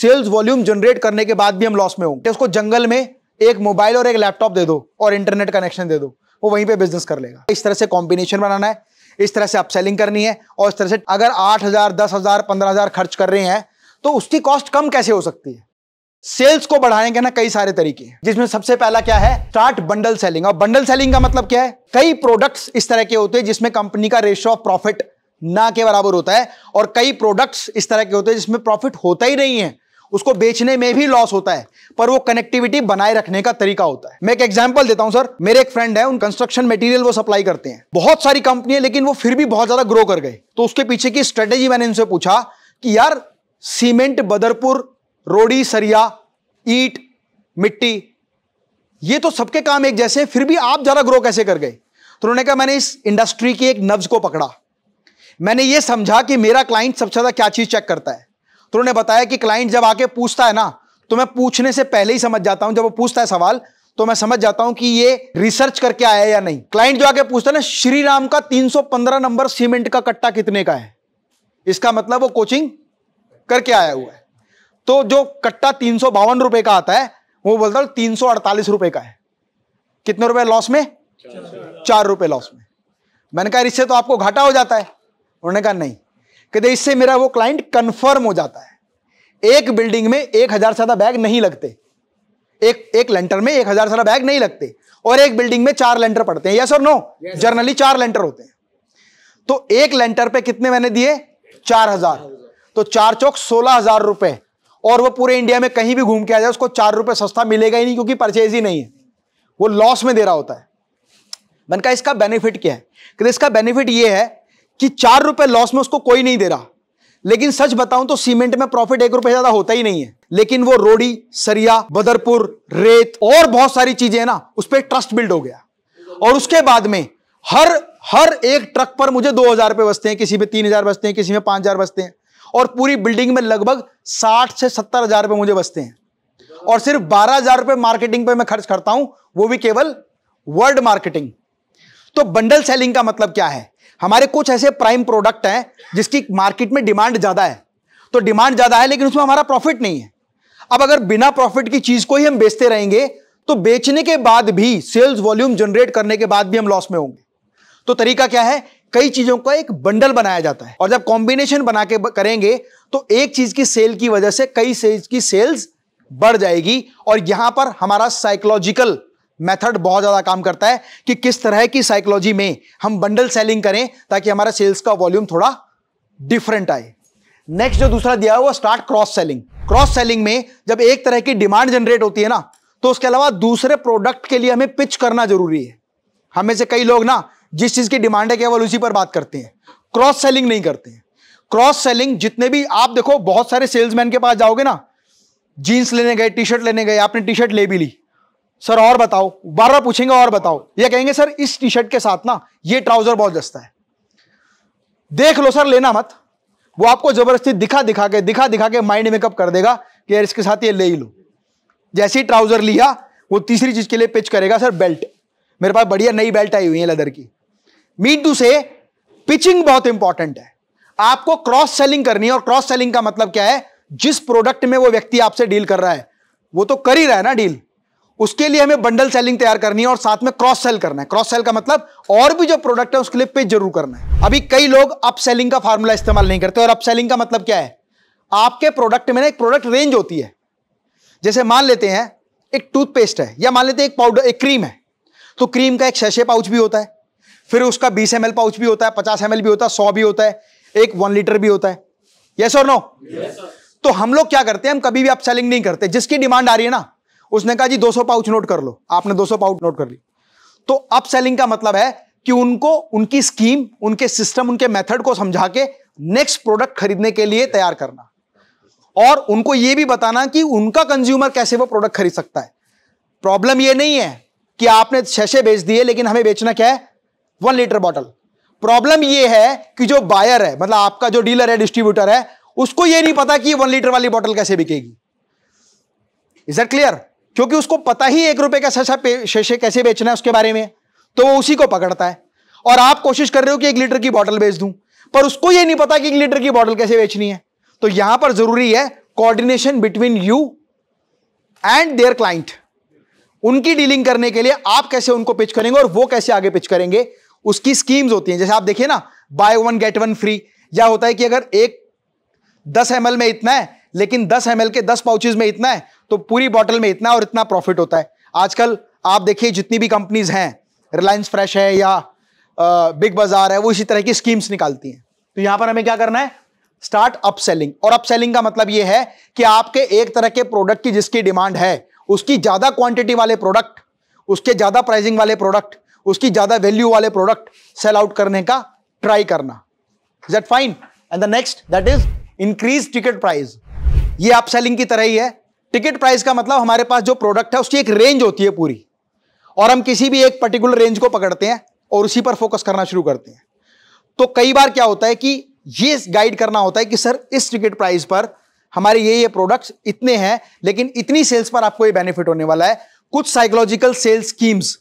sales volume generate करने के बाद भी हम लॉस में होंगे उसको जंगल में एक मोबाइल और एक लैपटॉप दे दो और इंटरनेट कनेक्शन दे दो वो वहीं पे बिजनेस कर लेगा इस तरह से कॉम्बिनेशन बनाना है इस तरह से अपसेलिंग करनी है और इस तरह से अगर आठ हजार दस हजार पंद्रह हजार खर्च कर रहे हैं तो उसकी कॉस्ट कम कैसे हो सकती है सेल्स को बढ़ाने के ना कई सारे तरीके हैं जिसमें सबसे पहला क्या है स्टार्ट बंडल सेलिंग और बंडल सेलिंग का मतलब क्या है कई प्रोडक्ट्स इस तरह के होते हैं जिसमें कंपनी का रेशियो ऑफ प्रॉफिट ना के बराबर होता है और कई प्रोडक्ट्स इस तरह के होते हैं जिसमें प्रॉफिट होता ही नहीं है उसको बेचने में भी लॉस होता है पर वो कनेक्टिविटी बनाए रखने का तरीका होता है मैं एक एग्जाम्पल देता हूं सर मेरे एक फ्रेंड है उन कंस्ट्रक्शन मटेरियल वो सप्लाई करते हैं बहुत सारी कंपनी है लेकिन वो फिर भी बहुत ज्यादा ग्रो कर गए तो उसके पीछे की स्ट्रेटेजी मैंने उनसे पूछा कि यार सीमेंट बदरपुर रोडी सरिया ईट मिट्टी ये तो सबके काम एक जैसे फिर भी आप ज्यादा ग्रो कैसे कर गए तो उन्होंने कहा मैंने इस इंडस्ट्री की एक नब्ज को पकड़ा मैंने ये समझा कि मेरा क्लाइंट सबसे ज्यादा क्या चीज चेक करता है तो उन्होंने बताया कि क्लाइंट जब आके पूछता है ना तो मैं पूछने से पहले ही समझ जाता हूं जब वो पूछता है सवाल तो मैं समझ जाता हूं कि ये रिसर्च करके आया है या नहीं क्लाइंट जो आके पूछता है ना श्री राम का 315 नंबर सीमेंट का कट्टा कितने का है इसका मतलब वो कोचिंग करके आया हुआ है तो जो कट्टा तीन सौ बावन रुपए का आता है वो बोलता है तीन सौ अड़तालीस रुपए का है कितने रुपए लॉस में चार रुपए लॉस में मैंने कहा इससे तो आपको घाटा हो जाता है उन्होंने कहा नहीं कहते इससे मेरा वो क्लाइंट कंफर्म हो जाता है एक बिल्डिंग में एक हज़ार से ज़्यादा बैग नहीं लगते एक एक लेंटर में एक हज़ार से ज़्यादा बैग नहीं लगते और एक बिल्डिंग में चार लेंटर पड़ते हैं यस और नो जर्नली चार लेंटर होते हैं तो एक लेंटर पे कितने मैंने दिए चार हजार तो चार चौक सोलह हजार रुपए और वो पूरे इंडिया में कहीं भी घूम के आ जाए उसको चार रुपए सस्ता मिलेगा ही नहीं क्योंकि परचेज ही नहीं है वो लॉस में दे रहा होता है मैंने कहा इसका बेनिफिट क्या है इसका बेनिफिट ये है कि चार रुपए लॉस में उसको कोई नहीं दे रहा लेकिन सच बताऊं तो सीमेंट में प्रॉफिट एक रुपए ज्यादा होता ही नहीं है लेकिन वो रोडी सरिया बदरपुर रेत और बहुत सारी चीजें ना उस पर ट्रस्ट बिल्ड हो गया और उसके बाद में हर हर एक ट्रक पर मुझे दो हजार रुपए बचते हैं किसी में तीन हजार बचते हैं किसी में पांच हजार बचते हैं और पूरी बिल्डिंग में लगभग साठ से सत्तर हजार रुपए मुझे बचते हैं और सिर्फ बारह हजार रुपए मार्केटिंग पर मैं खर्च करता हूं वो भी केवल वर्ल्ड मार्केटिंग तो बंडल सेलिंग का मतलब क्या है हमारे कुछ ऐसे प्राइम प्रोडक्ट हैं जिसकी मार्केट में डिमांड ज़्यादा है तो डिमांड ज़्यादा है लेकिन उसमें हमारा प्रॉफिट नहीं है अब अगर बिना प्रॉफिट की चीज़ को ही हम बेचते रहेंगे तो बेचने के बाद भी सेल्स वॉल्यूम जनरेट करने के बाद भी हम लॉस में होंगे तो तरीका क्या है कई चीजों का एक बंडल बनाया जाता है और जब कॉम्बिनेशन बना के करेंगे तो एक चीज की सेल की वजह से कई सेल्स की सेल्स बढ़ जाएगी और यहां पर हमारा साइकोलॉजिकल मेथड बहुत ज़्यादा काम करता है कि किस तरह की साइकोलॉजी में हम बंडल सेलिंग करें ताकि हमारा सेल्स का वॉल्यूम थोड़ा डिफरेंट आए नेक्स्ट जो दूसरा दिया है वो start cross selling cross selling में जब एक तरह की डिमांड जनरेट होती है ना तो उसके अलावा दूसरे प्रोडक्ट के लिए हमें पिच करना जरूरी है हमें से कई लोग ना जिस चीज़ की डिमांड है केवल उसी पर बात करते हैं क्रॉस सेलिंग नहीं करते हैं क्रॉस सेलिंग जितने भी आप देखो बहुत सारे सेल्समैन के पास जाओगे ना जीन्स लेने गए टी शर्ट लेने गए आपने टी शर्ट ले भी ली सर और बताओ बार बार पूछेंगे और बताओ ये कहेंगे सर इस टी शर्ट के साथ ना ये ट्राउजर बहुत जस्ता है देख लो सर लेना मत वो आपको जबरदस्ती दिखा दिखा के दिखा दिखा के माइंड मेकअप कर देगा कि यार इसके साथ ये ले ही लो जैसे ही ट्राउजर लिया वो तीसरी चीज के लिए पिच करेगा सर बेल्ट मेरे पास बढ़िया नई बेल्ट आई हुई है लेदर की मीन टू से पिचिंग बहुत इंपॉर्टेंट है आपको क्रॉस सेलिंग करनी है और क्रॉस सेलिंग का मतलब क्या है जिस प्रोडक्ट में वो व्यक्ति आपसे डील कर रहा है वो तो कर ही रहा है ना डील उसके लिए हमें बंडल सेलिंग तैयार करनी है और साथ में क्रॉस सेल करना है क्रॉस सेल का मतलब और भी जो प्रोडक्ट है उसके लिए पे जरूर करना है अभी कई लोग अप सेलिंग का फार्मूला इस्तेमाल नहीं करते और अप सेलिंग का मतलब क्या है आपके प्रोडक्ट में ना एक प्रोडक्ट रेंज होती है जैसे मान लेते हैं एक टूथपेस्ट है या मान लेते हैं एक पाउडर एक क्रीम है तो क्रीम का एक शशे पाउच भी होता है फिर उसका बीस एम पाउच भी होता है पचास एम भी होता है सौ भी होता है एक वन लीटर भी होता है यस और नो तो हम लोग क्या करते हैं हम कभी भी अप सेलिंग नहीं करते जिसकी डिमांड आ रही है ना उसने कहा जी 200 पाउच नोट कर लो आपने 200 पाउच नोट कर ली तो अप सेलिंग का मतलब है कि उनको उनकी स्कीम उनके सिस्टम उनके मेथड को समझा के नेक्स्ट प्रोडक्ट खरीदने के लिए तैयार करना और उनको यह भी बताना कि उनका कंज्यूमर कैसे वो प्रोडक्ट खरीद सकता है प्रॉब्लम यह नहीं है कि आपने छशे बेच दिए लेकिन हमें बेचना क्या है वन लीटर बॉटल प्रॉब्लम यह है कि जो बायर है मतलब आपका जो डीलर है डिस्ट्रीब्यूटर है उसको यह नहीं पता कि वन लीटर वाली बॉटल कैसे बिकेगी इज दट क्लियर क्योंकि उसको पता ही एक रुपए का सशा शेषे कैसे बेचना है उसके बारे में तो वो उसी को पकड़ता है और आप कोशिश कर रहे हो कि एक लीटर की बॉटल बेच दूं पर उसको ये नहीं पता कि एक लीटर की बॉटल कैसे बेचनी है तो यहां पर जरूरी है coordination between you and their client उनकी डीलिंग करने के लिए आप कैसे उनको पिच करेंगे और वो कैसे आगे पिच करेंगे उसकी स्कीम्स होती हैं जैसे आप देखिए ना buy one get one free या होता है कि अगर एक दस एम में इतना है लेकिन दस एम के दस पाउचेज में इतना है तो पूरी बॉटल में इतना और इतना प्रॉफिट होता है आजकल आप देखिए जितनी भी कंपनीज हैं रिलायंस फ्रेश है या बिग बाजार है वो इसी तरह की स्कीम्स निकालती हैं तो यहां पर हमें क्या करना है स्टार्ट अप सेलिंग और अप सेलिंग का मतलब ये है कि आपके एक तरह के प्रोडक्ट की जिसकी डिमांड है उसकी ज़्यादा क्वांटिटी वाले प्रोडक्ट उसके ज़्यादा प्राइसिंग वाले प्रोडक्ट उसकी ज़्यादा वैल्यू वाले प्रोडक्ट सेल आउट करने का ट्राई करना is that fine and the next that is increase ticket price ये अप सेलिंग की तरह ही है टिकट प्राइस का मतलब हमारे पास जो प्रोडक्ट है उसकी एक रेंज होती है पूरी और हम किसी भी एक पर्टिकुलर रेंज को पकड़ते हैं और उसी पर फोकस करना शुरू करते हैं तो कई बार क्या होता है कि ये गाइड करना होता है कि सर इस टिकट प्राइस पर हमारे ये ये प्रोडक्ट्स इतने हैं लेकिन इतनी सेल्स पर आपको ये बेनिफिट होने वाला है कुछ साइकोलॉजिकल सेल्स स्कीम्स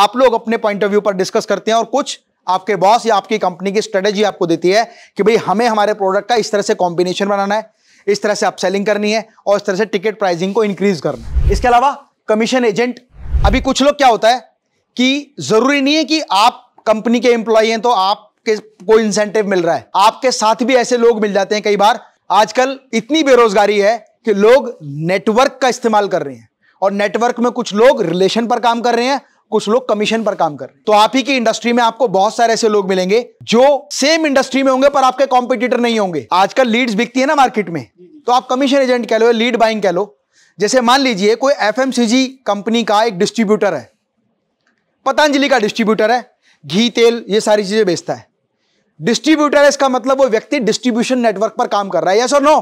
आप लोग अपने पॉइंट ऑफ व्यू पर डिस्कस करते हैं और कुछ आपके बॉस या आपकी कंपनी की स्ट्रेटेजी आपको देती है कि भाई हमें हमारे प्रोडक्ट का इस तरह से कॉम्बिनेशन बनाना है इस तरह से अपसेलिंग करनी है और इस तरह से टिकट प्राइसिंग को इंक्रीज करना है इसके अलावा कमीशन एजेंट अभी कुछ लोग क्या होता है कि जरूरी नहीं है कि आप कंपनी के एम्प्लॉय हैं तो आपके को इंसेंटिव मिल रहा है आपके साथ भी ऐसे लोग मिल जाते हैं कई बार आजकल इतनी बेरोजगारी है कि लोग नेटवर्क का इस्तेमाल कर रहे हैं और नेटवर्क में कुछ लोग रिलेशन पर काम कर रहे हैं कुछ लोग कमीशन पर काम कर रहे हैं तो आप ही की इंडस्ट्री में आपको बहुत सारे ऐसे लोग मिलेंगे जो सेम इंडस्ट्री में होंगे पर आपके कॉम्पिटिटर नहीं होंगे आजकल लीड्स बिकती है ना मार्केट में तो आप कमीशन एजेंट कह लो लीड बाइंग कह लो जैसे मान लीजिए कोई एफ कंपनी का एक डिस्ट्रीब्यूटर है पतंजलि का डिस्ट्रीब्यूटर है घी तेल ये सारी चीजें बेचता है डिस्ट्रीब्यूटर इसका मतलब वो व्यक्ति डिस्ट्रीब्यूशन नेटवर्क पर काम कर रहा है यस और नो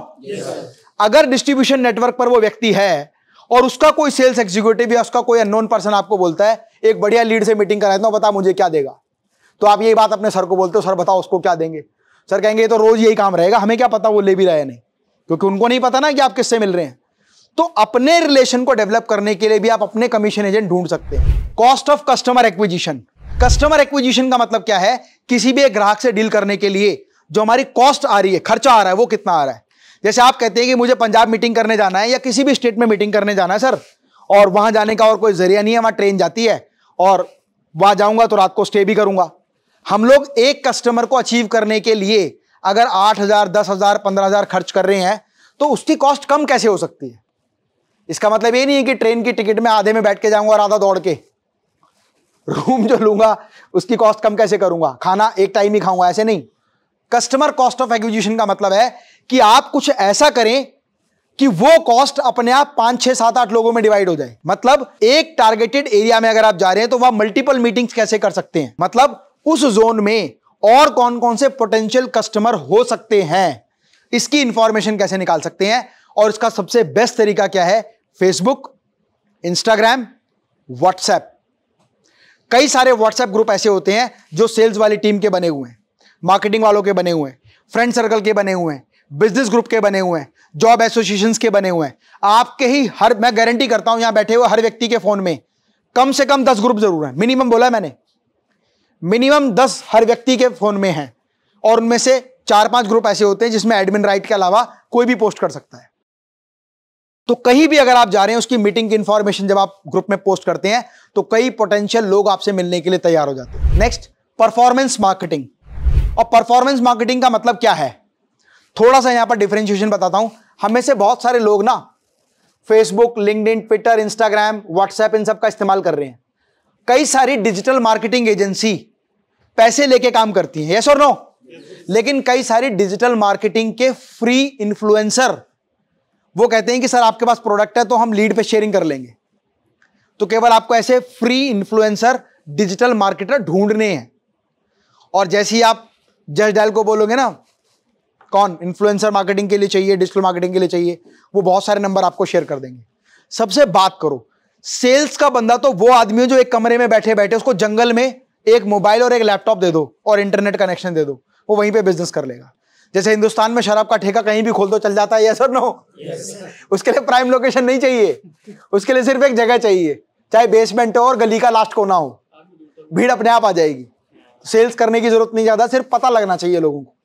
अगर डिस्ट्रीब्यूशन नेटवर्क पर वो व्यक्ति है और उसका कोई सेल्स एग्जीक्यूटिव या उसका कोई अननोन पर्सन आपको बोलता है एक बढ़िया लीड से मीटिंग कराता हूँ बता मुझे क्या देगा तो आप ये बात अपने सर को बोलते हो सर बताओ उसको क्या देंगे सर कहेंगे ये तो रोज यही काम रहेगा हमें क्या पता वो ले भी रहा है नहीं क्योंकि उनको नहीं पता ना कि आप किससे मिल रहे हैं तो अपने रिलेशन को डेवलप करने के लिए भी आप अपने कमीशन एजेंट ढूंढ सकते हैं cost of customer acquisition customer acquisition का मतलब क्या है किसी भी एक ग्राहक से डील करने के लिए जो हमारी कॉस्ट आ रही है खर्चा आ रहा है वो कितना आ रहा है जैसे आप कहते हैं कि मुझे पंजाब मीटिंग करने जाना है या किसी भी स्टेट में मीटिंग करने जाना है सर और वहां जाने का और कोई जरिया नहीं है वहां ट्रेन जाती है और वहां जाऊंगा तो रात को स्टे भी करूंगा हम लोग एक कस्टमर को अचीव करने के लिए अगर आठ हजार दस हजार पंद्रह हजार खर्च कर रहे हैं तो उसकी कॉस्ट कम कैसे हो सकती है इसका मतलब ये नहीं है कि ट्रेन की टिकट में आधे में बैठ के जाऊंगा और आधा दौड़ के रूम जो लूंगा उसकी कॉस्ट कम कैसे करूंगा खाना एक टाइम ही खाऊंगा ऐसे नहीं कस्टमर कॉस्ट ऑफ एक्विजिशन का मतलब है कि आप कुछ ऐसा करें कि वो कॉस्ट अपने आप पांच छह सात आठ लोगों में डिवाइड हो जाए मतलब एक टारगेटेड एरिया में अगर आप जा रहे हैं तो वहां मल्टीपल मीटिंग्स कैसे कर सकते हैं मतलब उस जोन में और कौन कौन से पोटेंशियल कस्टमर हो सकते हैं इसकी इंफॉर्मेशन कैसे निकाल सकते हैं और इसका सबसे बेस्ट तरीका क्या है फेसबुक इंस्टाग्राम व्हाट्सएप कई सारे व्हाट्सएप ग्रुप ऐसे होते हैं जो सेल्स वाली टीम के बने हुए हैं मार्केटिंग वालों के बने हुए हैं फ्रेंड सर्कल के बने हुए हैं बिजनेस ग्रुप के बने हुए हैं जॉब एसोसिएशन के बने हुए हैं आपके ही हर मैं गारंटी करता हूं यहां बैठे हुए हर व्यक्ति के फोन में कम से कम दस ग्रुप जरूर है मिनिमम बोला मैंने मिनिमम दस हर व्यक्ति के फोन में है और उनमें से चार पांच ग्रुप ऐसे होते हैं जिसमें एडमिन राइट के अलावा कोई भी पोस्ट कर सकता है तो कहीं भी अगर आप जा रहे हैं उसकी मीटिंग की इंफॉर्मेशन जब आप ग्रुप में पोस्ट करते हैं तो कई पोटेंशियल लोग आपसे मिलने के लिए तैयार हो जाते हैं नेक्स्ट परफॉर्मेंस मार्केटिंग और परफॉर्मेंस मार्केटिंग का मतलब क्या है थोड़ा सा यहां पर डिफ्रेंशिएशन बताता हूं हमें से बहुत सारे लोग ना Facebook LinkedIn Twitter Instagram WhatsApp इन सब का इस्तेमाल कर रहे हैं कई सारी डिजिटल मार्केटिंग एजेंसी पैसे लेके काम करती हैं यस और नो लेकिन कई सारी डिजिटल मार्केटिंग के फ्री इन्फ्लुएंसर वो कहते हैं कि सर आपके पास प्रोडक्ट है तो हम लीड पे शेयरिंग कर लेंगे तो केवल आपको ऐसे फ्री इन्फ्लुएंसर डिजिटल मार्केटर ढूंढने हैं और जैसे ही आप जस्ट डायल को बोलोगे ना कौन इन्फ्लुएंसर मार्केटिंग के लिए चाहिए डिजिटल मार्केटिंग के लिए चाहिए वो बहुत सारे नंबर आपको शेयर कर देंगे सबसे बात करो सेल्स का बंदा तो वो आदमी है जो एक कमरे में बैठे बैठे उसको जंगल में एक मोबाइल और एक लैपटॉप दे दो और इंटरनेट कनेक्शन दे दो वो वहीं पे बिजनेस कर लेगा जैसे हिंदुस्तान में शराब का ठेका कहीं भी खोल दो चल जाता है यस और नो उसके लिए प्राइम लोकेशन नहीं चाहिए उसके लिए सिर्फ एक जगह चाहिए चाहे बेसमेंट हो और गली का लास्ट कोना हो भीड़ अपने आप आ जाएगी सेल्स करने की जरूरत नहीं ज्यादा सिर्फ पता लगना चाहिए लोगों को